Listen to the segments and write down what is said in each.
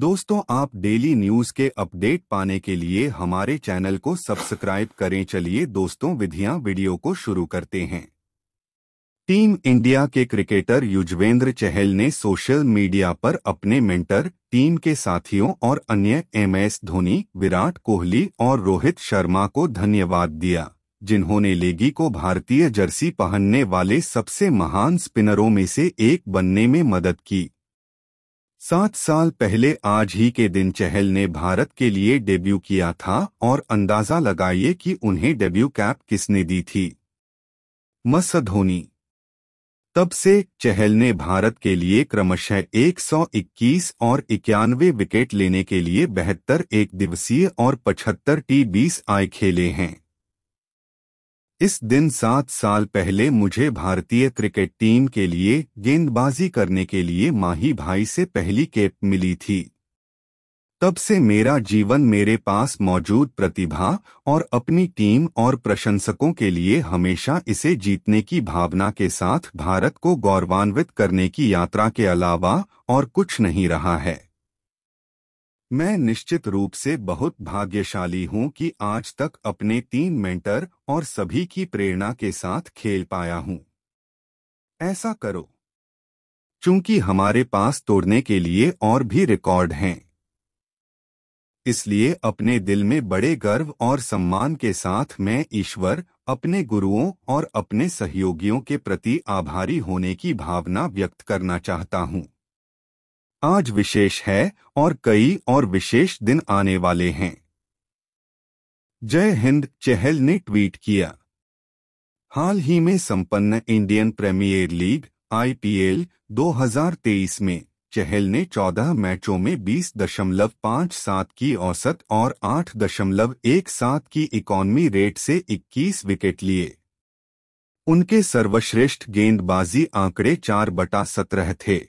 दोस्तों आप daily news के अपडेट पाने के लिए हमारे चैनल को सब्सक्राइब करें चलिए दोस्तों विधियां वीडियो को शुरू करते हैं टीम इंडिया के क्रिकेटर युजवेंद्र चहल ने सोशल मीडिया पर अपने मेंटर टीम के साथियों और अन्य एमएस धोनी विराट कोहली और रोहित शर्मा को धन्यवाद दिया जिन्होंने लेगी को भारतीय जर्सी पहनने वाले सबसे महान स्पिनरों में से एक बनने में मदद की सात साल पहले आज ही के दिन चहल ने भारत के लिए डेब्यू किया था और अंदाजा लगाइए कि उन्हें डेब्यू कैप किसने दी थी मस धोनी तब से चहल ने भारत के लिए क्रमशः 121 और इक्यानवे विकेट लेने के लिए बेहतर एक दिवसीय और 75 टी बीस आय खेले हैं इस दिन सात साल पहले मुझे भारतीय क्रिकेट टीम के लिए गेंदबाजी करने के लिए माही भाई से पहली कैप मिली थी तब से मेरा जीवन मेरे पास मौजूद प्रतिभा और अपनी टीम और प्रशंसकों के लिए हमेशा इसे जीतने की भावना के साथ भारत को गौरवान्वित करने की यात्रा के अलावा और कुछ नहीं रहा है मैं निश्चित रूप से बहुत भाग्यशाली हूं कि आज तक अपने तीन मेंटर और सभी की प्रेरणा के साथ खेल पाया हूं ऐसा करो चूंकि हमारे पास तोड़ने के लिए और भी रिकॉर्ड हैं इसलिए अपने दिल में बड़े गर्व और सम्मान के साथ मैं ईश्वर अपने गुरुओं और अपने सहयोगियों के प्रति आभारी होने की भावना व्यक्त करना चाहता हूं आज विशेष है और कई और विशेष दिन आने वाले हैं जय हिंद चहल ने ट्वीट किया हाल ही में संपन्न इंडियन प्रीमियर लीग आईपीएल 2023 में चहल ने 14 मैचों में बीस दशमलव सात की औसत और आठ दशमलव एक सात की इकोनॉमी रेट से 21 विकेट लिए उनके सर्वश्रेष्ठ गेंदबाजी आंकड़े चार बटा सत्रह थे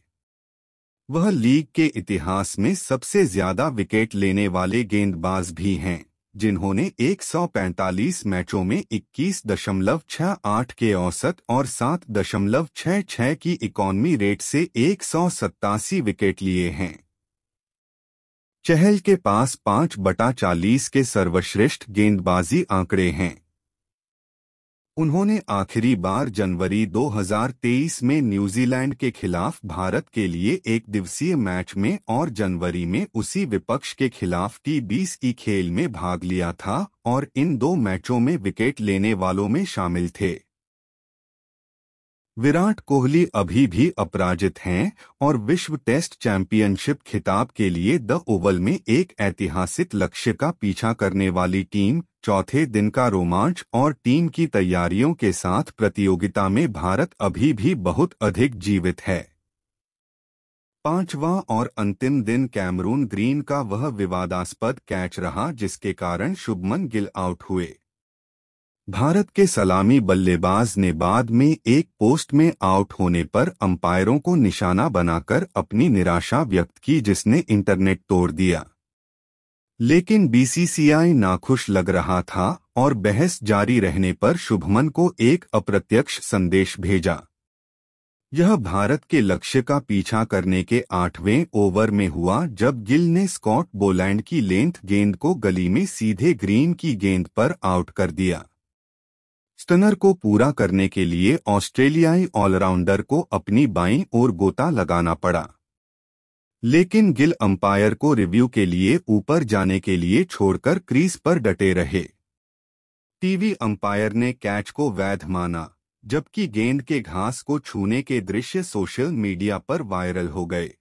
वह लीग के इतिहास में सबसे ज्यादा विकेट लेने वाले गेंदबाज भी हैं जिन्होंने 145 मैचों में 21.68 के औसत और 7.66 की इकॉनमी रेट से एक विकेट लिए हैं चहल के पास पांच बटा चालीस के सर्वश्रेष्ठ गेंदबाजी आंकड़े हैं उन्होंने आखिरी बार जनवरी 2023 में न्यूजीलैंड के खिलाफ भारत के लिए एक दिवसीय मैच में और जनवरी में उसी विपक्ष के खिलाफ टी बीस की खेल में भाग लिया था और इन दो मैचों में विकेट लेने वालों में शामिल थे विराट कोहली अभी भी अपराजित हैं और विश्व टेस्ट चैंपियनशिप खिताब के लिए द ओवल में एक ऐतिहासिक लक्ष्य का पीछा करने वाली टीम चौथे दिन का रोमांच और टीम की तैयारियों के साथ प्रतियोगिता में भारत अभी भी बहुत अधिक जीवित है पांचवा और अंतिम दिन कैमरून ग्रीन का वह विवादास्पद कैच रहा जिसके कारण शुभमन गिल आउट हुए भारत के सलामी बल्लेबाज ने बाद में एक पोस्ट में आउट होने पर अंपायरों को निशाना बनाकर अपनी निराशा व्यक्त की जिसने इंटरनेट तोड़ दिया लेकिन बीसीसीआई नाखुश लग रहा था और बहस जारी रहने पर शुभमन को एक अप्रत्यक्ष संदेश भेजा यह भारत के लक्ष्य का पीछा करने के आठवें ओवर में हुआ जब गिल ने स्कॉट बोलैंड की लेंथ गेंद को गली में सीधे ग्रीन की गेंद पर आउट कर दिया स्टनर को पूरा करने के लिए ऑस्ट्रेलियाई ऑलराउंडर को अपनी बाईं ओर गोता लगाना पड़ा लेकिन गिल अंपायर को रिव्यू के लिए ऊपर जाने के लिए छोड़कर क्रीज पर डटे रहे टीवी अंपायर ने कैच को वैध माना जबकि गेंद के घास को छूने के दृश्य सोशल मीडिया पर वायरल हो गए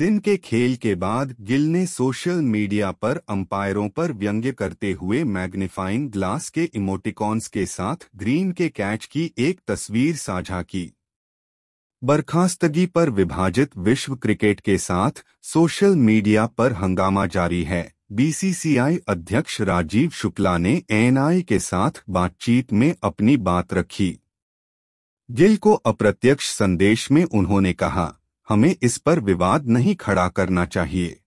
दिन के खेल के बाद गिल ने सोशल मीडिया पर अंपायरों पर व्यंग्य करते हुए मैग्नीफाइंग ग्लास के इमोटिकॉन्स के साथ ग्रीन के कैच की एक तस्वीर साझा की बर्खास्तगी पर विभाजित विश्व क्रिकेट के साथ सोशल मीडिया पर हंगामा जारी है बीसीसीआई अध्यक्ष राजीव शुक्ला ने एनआई के साथ बातचीत में अपनी बात रखी गिल को अप्रत्यक्ष संदेश में उन्होंने कहा हमें इस पर विवाद नहीं खड़ा करना चाहिए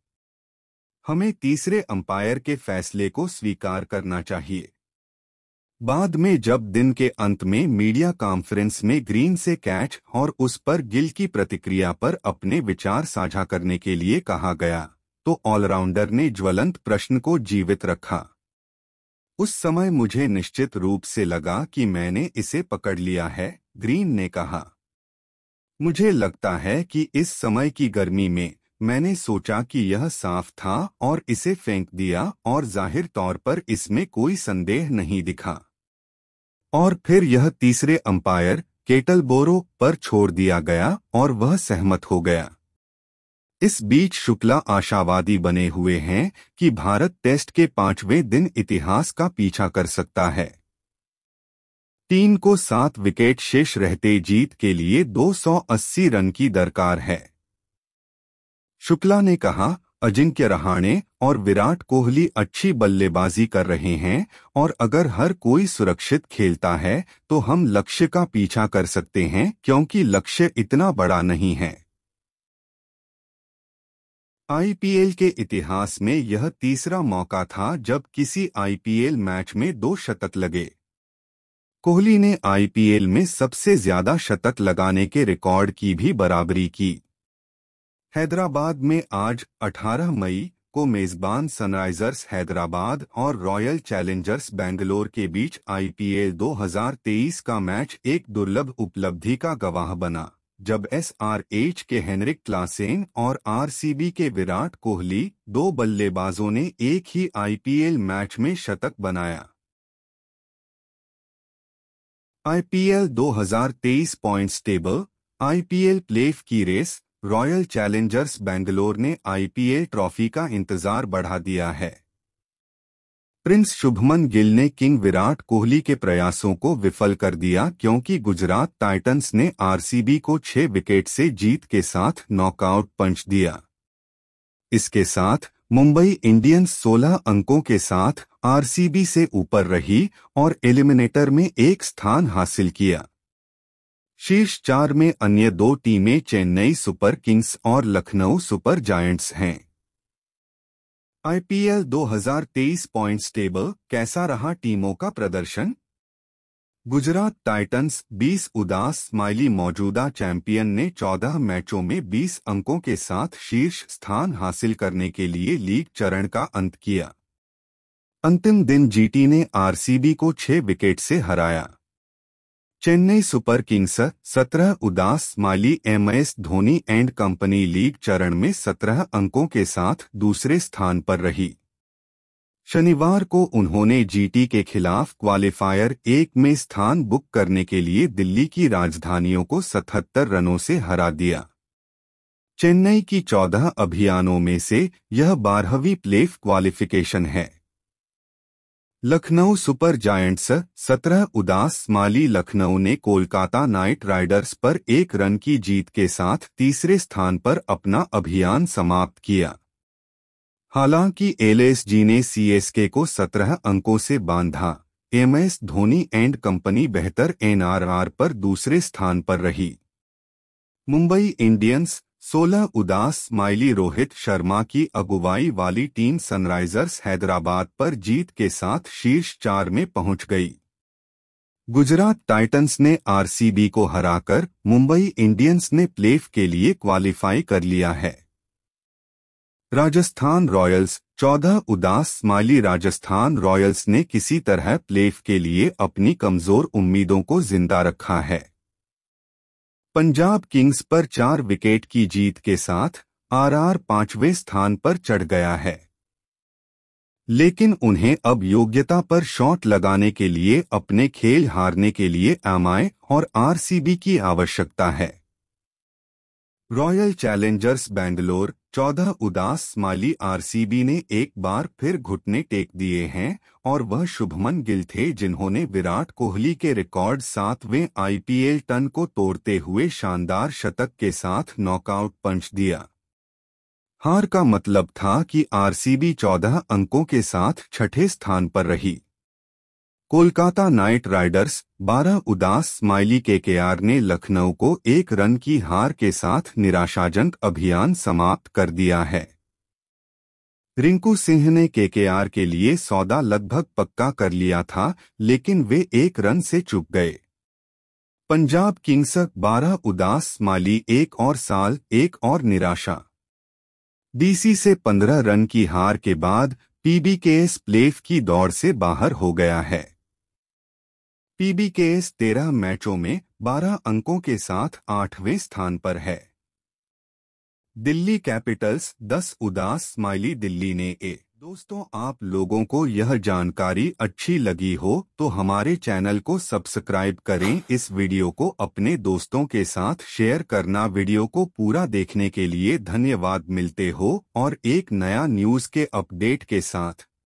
हमें तीसरे अंपायर के फैसले को स्वीकार करना चाहिए बाद में जब दिन के अंत में मीडिया कॉन्फ्रेंस में ग्रीन से कैच और उस पर गिल की प्रतिक्रिया पर अपने विचार साझा करने के लिए कहा गया तो ऑलराउंडर ने ज्वलंत प्रश्न को जीवित रखा उस समय मुझे निश्चित रूप से लगा कि मैंने इसे पकड़ लिया है ग्रीन ने कहा मुझे लगता है कि इस समय की गर्मी में मैंने सोचा कि यह साफ था और इसे फेंक दिया और जाहिर तौर पर इसमें कोई संदेह नहीं दिखा और फिर यह तीसरे अंपायर केटल बोरो पर छोड़ दिया गया और वह सहमत हो गया इस बीच शुक्ला आशावादी बने हुए हैं कि भारत टेस्ट के पांचवें दिन इतिहास का पीछा कर सकता है टीम को सात विकेट शेष रहते जीत के लिए 280 रन की दरकार है शुक्ला ने कहा अजिंक्य रहाणे और विराट कोहली अच्छी बल्लेबाजी कर रहे हैं और अगर हर कोई सुरक्षित खेलता है तो हम लक्ष्य का पीछा कर सकते हैं क्योंकि लक्ष्य इतना बड़ा नहीं है आईपीएल के इतिहास में यह तीसरा मौका था जब किसी आईपीएल मैच में दो शतक लगे कोहली ने आईपीएल में सबसे ज्यादा शतक लगाने के रिकॉर्ड की भी बराबरी की हैदराबाद में आज 18 मई को मेजबान सनराइजर्स हैदराबाद और रॉयल चैलेंजर्स बेंगलोर के बीच आईपीएल 2023 का मैच एक दुर्लभ उपलब्धि का गवाह बना जब एसआरएच के हेनरिक क्लासेन और आरसीबी के विराट कोहली दो बल्लेबाजों ने एक ही आईपीएल मैच में शतक बनाया IPL 2023 points table IPL playoff की रेस रॉयल चैलेंजर्स बेंगलोर ने आईपीएल ट्रॉफी का इंतजार बढ़ा दिया है प्रिंस शुभमन गिल ने किंग विराट कोहली के प्रयासों को विफल कर दिया क्योंकि गुजरात टाइटंस ने आरसीबी को छह विकेट से जीत के साथ नॉकआउट पंच दिया इसके साथ मुंबई इंडियंस 16 अंकों के साथ आरसीबी से ऊपर रही और एलिमिनेटर में एक स्थान हासिल किया शीर्ष चार में अन्य दो टीमें चेन्नई सुपर किंग्स और लखनऊ सुपर जायंट्स हैं आईपीएल 2023 पॉइंट्स टेबल कैसा रहा टीमों का प्रदर्शन गुजरात टाइटंस 20 उदास स्माइली मौजूदा चैंपियन ने 14 मैचों में 20 अंकों के साथ शीर्ष स्थान हासिल करने के लिए लीग चरण का अंत किया अंतिम दिन जीटी ने आरसीबी को छह विकेट से हराया चेन्नई सुपर किंग्स सत्रह उदास smiley MS Dhoni and company league चरण में सत्रह अंकों के साथ दूसरे स्थान पर रही शनिवार को उन्होंने जीटी के खिलाफ क्वालिफायर एक में स्थान बुक करने के लिए दिल्ली की राजधानियों को 77 रनों से हरा दिया चेन्नई की 14 अभियानों में से यह बारहवीं प्लेफ क्वालिफिकेशन है लखनऊ सुपर जायंट्स सत्रह उदास माली लखनऊ ने कोलकाता नाइट राइडर्स पर एक रन की जीत के साथ तीसरे स्थान पर अपना अभियान समाप्त किया हालांकि एलएसजी ने सीएसके को 17 अंकों से बांधा एमएस धोनी एंड कंपनी बेहतर एनआरआर पर दूसरे स्थान पर रही मुंबई इंडियंस 16 उदास माइली रोहित शर्मा की अगुवाई वाली टीम सनराइजर्स हैदराबाद पर जीत के साथ शीर्ष चार में पहुंच गई गुजरात टाइटंस ने आरसीबी को हराकर मुंबई इंडियंस ने प्लेफ के लिए क्वालिफाई कर लिया है राजस्थान रॉयल्स चौदह उदास स्माइली राजस्थान रॉयल्स ने किसी तरह प्लेफ के लिए अपनी कमजोर उम्मीदों को जिंदा रखा है पंजाब किंग्स पर चार विकेट की जीत के साथ आरआर पांचवें स्थान पर चढ़ गया है लेकिन उन्हें अब योग्यता पर शॉट लगाने के लिए अपने खेल हारने के लिए एमआई और आरसीबी की आवश्यकता है रॉयल चैलेंजर्स बेंगलोर चौदह उदास माली आरसीबी ने एक बार फिर घुटने टेक दिए हैं और वह शुभमन गिल थे जिन्होंने विराट कोहली के रिकॉर्ड सातवें आईपीएल टन को तोड़ते हुए शानदार शतक के साथ नॉकआउट पंच दिया हार का मतलब था कि आरसीबी चौदह अंकों के साथ छठे स्थान पर रही कोलकाता नाइट राइडर्स 12 उदास स्माइली आर ने लखनऊ को एक रन की हार के साथ निराशाजनक अभियान समाप्त कर दिया है रिंकू सिंह ने केकेआर के लिए सौदा लगभग पक्का कर लिया था लेकिन वे एक रन से चुप गए पंजाब किंग्सक 12 उदास माली एक और साल एक और निराशा डीसी से 15 रन की हार के बाद पीबीकेएस प्लेफ की दौड़ से बाहर हो गया है के इस तेरह मैचों में 12 अंकों के साथ आठवें स्थान पर है दिल्ली कैपिटल्स 10 उदास स्माइली दिल्ली ने ए दोस्तों आप लोगों को यह जानकारी अच्छी लगी हो तो हमारे चैनल को सब्सक्राइब करें इस वीडियो को अपने दोस्तों के साथ शेयर करना वीडियो को पूरा देखने के लिए धन्यवाद मिलते हो और एक नया न्यूज़ के अपडेट के साथ